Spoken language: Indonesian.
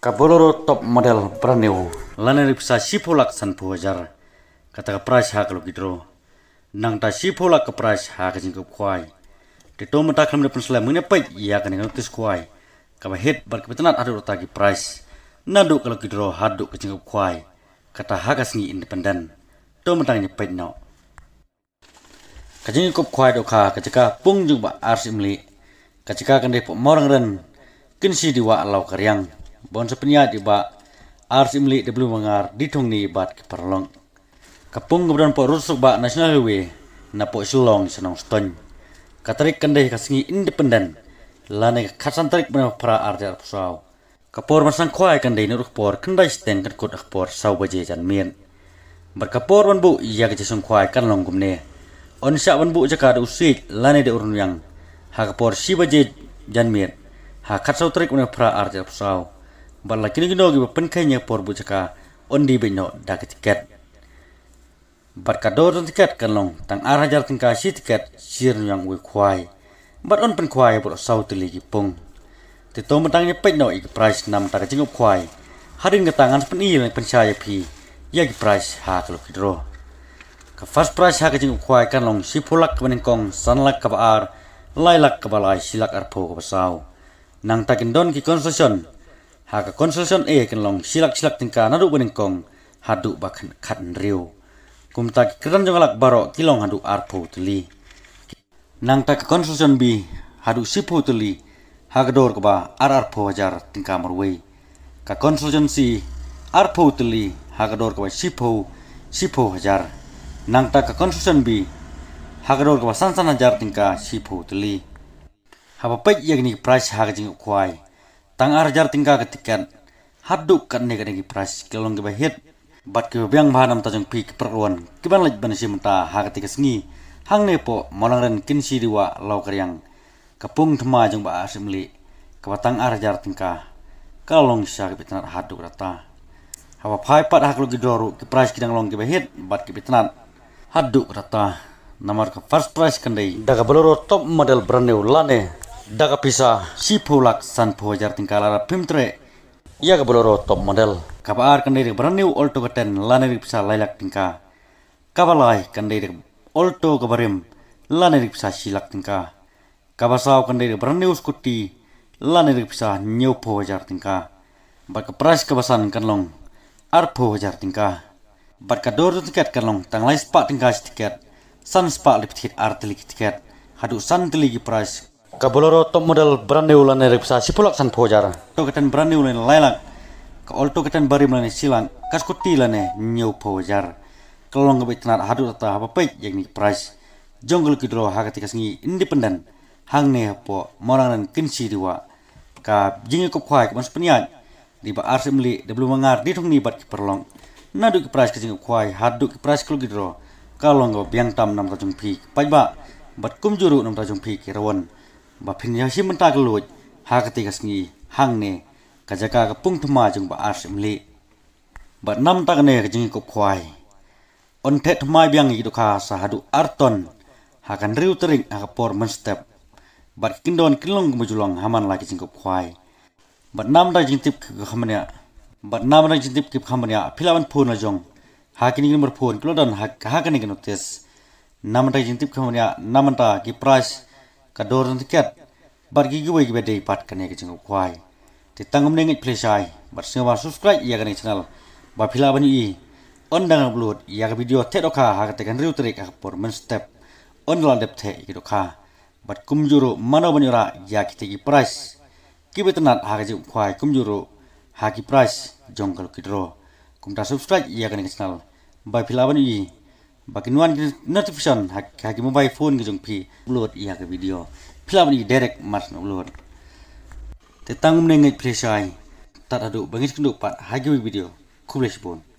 Kaboloro top model praneo lana ripsa sipolak san puhajar kata kapras ha kalau Nangta gitu, nang ta sipolak kapras ha kajing kuai di to mata kalam depan selam ini pai ia kan ngal kuai kaba hit berkebetanat adu rotagi price nadu kalau kidro gitu, hadu kajing kuai kata ha kasni independen to mata ni pai no kajing kup kuai doka kajika pung juga arsimli kajika kan depok morang ren kinsi diwa alau kariang bon sepenya di ba arsim li de blue mangar di tong ni bat ke parlong kapung gebran po rusuk ba national highway na po silong senong ston katarik kendeh kasingi independen lane kasan trik bena para arjar pusau kapor masang kwai kendeh nuruk por kendai sten kan kut akpor sau baje jan mien berkapor wan bu iya ke jesung kwai kan longgum ne on sya wan bu jaka de usik lane de urun yang hakapor si baje jan mien hakat sau trik bena para arjar ban kini kini gi pen kanya por bujaka chaka ondi be no dak tiket bat ka ton tiket kan long tang ar hajar si tiket sir yang we kwai bat on pen kwai bro sau tili gi pung te to matang ye no i price nam ta ka jing harin ga tangan pen yang pen pi ya gi price ha ka kidro ka first price ha ka jing kan long si pulak ka san sanlak ka ar lailak ka silak ar pho nang takin don ki concession haka konsultasyon e ken long silak silak tingka nadu bening kong hadu bakan katan riu. Kum tak keran jong alak baro kilong hadu arpo tuli. Nang tak konsultasyon bi hadu sipu tuli haka dor kaba ar arpo wajar tingka marwei. Ka konsultasyon si arpo tuli haka dor kaba sipu sipu wajar. Nang tak ka konsultasyon bi haka dor kaba san san wajar tingka sipu tuli. Hapa pek yakni price haka jing tang arjar tingka ketikan haduk kan ne kan pras kelong ke bahit bat ke biang bahanam tajung pi ke perluan kiban laj ban simta ha ketika sengi hang nepo po molang ren kin si diwa lau keriang, kapung thema jung ba asimli kebatang arjar tingka kalong sya ke pitnat haduk rata hawa phai pat hak logi doru ke pras kidang long ke bahit bat ke pitnat haduk rata nomor ke first price kendai, daga beloro top model brand new lane daga si pulak san pojar ra pimtre ia ke beloro top model ar kabar kendiri beraniu olto keten laneri bisa lailak tingka lai kabalai kendiri olto lana laneri pisa silak tingka kabasau kendiri beraniu skuti laneri bisa new pojar tingka bat kapras kebasan kanlong ar pojar tingka bat kador tiket kanlong lai spak tingka tiket san spak lip tiket ar tiket hadu san teligi price kabuloro top model brand new lan repsa sipulak san pojar to ketan brand new lan lelak ka olto ketan bari lan silang kas kuti lan new pojar kalau ngabe tenar hadu tata apa pek yang ni price jonggol kidro ha ketika sengi independen hang ne po morang nan kinci diwa ka jingi kop kwai ka mas peniat di ba arsem li de belum mengar di tong ni bat perlong nadu ki price kesingi kwai hadu ki price kalau kidro kalau ngabe biang tam nam ta jung pi ba bat kum juru nam ta jung pi ki ba phin si manta ka hakati kasngi hang ne ka ka pung thma jung ba ar sim le ba nam ta ne ka jing ko on the thma biang i do kha hadu arton ha kan riu tering ha por man step ba kindoan kilong kin haman la ka jing ko khwai ba nam da jing tip ka khamne ba nam da jing tip ka khamne philawan phone jong hak ini ngin mar phone hak hak ha kan ngin notes ta jing tip khamne namanta ki price kadoran tiket bagi gue gue dari part wegi ke pat kuai di tanggung kwai ti tangum subscribe ya ni channel bapila banyu bani i on dang ya ke video tek doka hak tekan riu terik ka por men step on la dep te doka bat kum juru mano bani ra ya kita gi price ki nat hak jenguk kuai kum juru hak ki price jongal kidro kumta subscribe ya ni channel bapila banyu bani i bagi nuan notification hak hak mobile phone p jong phi upload ia ke video film ini direct mas upload te tangum ne tak pressure ai tat adu bangis kenduk pat video kubles pun